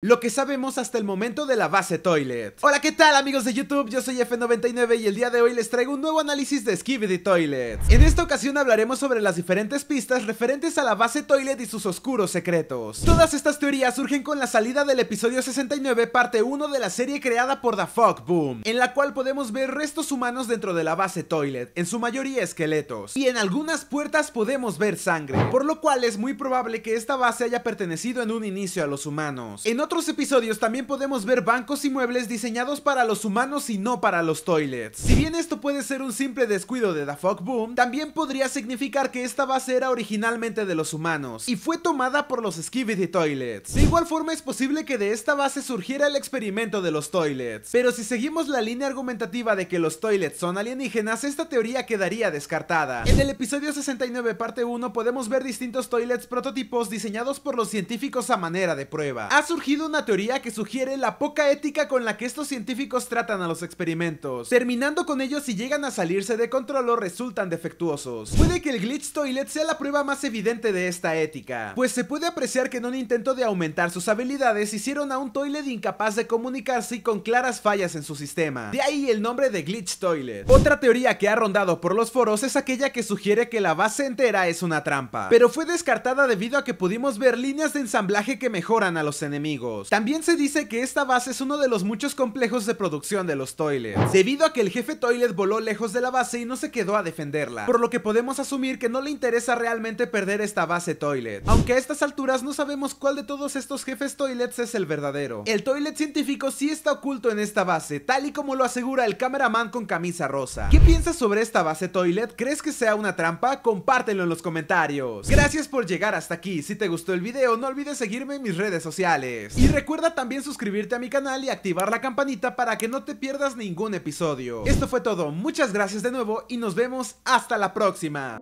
lo que sabemos hasta el momento de la base Toilet. Hola, ¿qué tal amigos de YouTube? Yo soy F99 y el día de hoy les traigo un nuevo análisis de Skibidi Toilet. En esta ocasión hablaremos sobre las diferentes pistas referentes a la base Toilet y sus oscuros secretos. Todas estas teorías surgen con la salida del episodio 69 parte 1 de la serie creada por The Fog Boom, en la cual podemos ver restos humanos dentro de la base Toilet, en su mayoría esqueletos, y en algunas puertas podemos ver sangre, por lo cual es muy probable que esta base haya pertenecido en un inicio a los humanos otros episodios también podemos ver bancos y muebles diseñados para los humanos y no para los toilets. Si bien esto puede ser un simple descuido de The Fog Boom, también podría significar que esta base era originalmente de los humanos y fue tomada por los Skibidi Toilets. De igual forma es posible que de esta base surgiera el experimento de los toilets, pero si seguimos la línea argumentativa de que los toilets son alienígenas, esta teoría quedaría descartada. En el episodio 69 parte 1 podemos ver distintos toilets prototipos diseñados por los científicos a manera de prueba. Ha surgido una teoría que sugiere la poca ética con la que estos científicos tratan a los experimentos, terminando con ellos si llegan a salirse de control o resultan defectuosos. Puede que el glitch toilet sea la prueba más evidente de esta ética, pues se puede apreciar que en un intento de aumentar sus habilidades hicieron a un toilet incapaz de comunicarse y con claras fallas en su sistema. De ahí el nombre de glitch toilet. Otra teoría que ha rondado por los foros es aquella que sugiere que la base entera es una trampa, pero fue descartada debido a que pudimos ver líneas de ensamblaje que mejoran a los enemigos. También se dice que esta base es uno de los muchos complejos de producción de los Toilets, debido a que el jefe Toilet voló lejos de la base y no se quedó a defenderla, por lo que podemos asumir que no le interesa realmente perder esta base Toilet. Aunque a estas alturas no sabemos cuál de todos estos jefes Toilets es el verdadero. El Toilet científico sí está oculto en esta base, tal y como lo asegura el cameraman con camisa rosa. ¿Qué piensas sobre esta base Toilet? ¿Crees que sea una trampa? Compártelo en los comentarios. Gracias por llegar hasta aquí, si te gustó el video no olvides seguirme en mis redes sociales. Y recuerda también suscribirte a mi canal y activar la campanita para que no te pierdas ningún episodio. Esto fue todo, muchas gracias de nuevo y nos vemos hasta la próxima.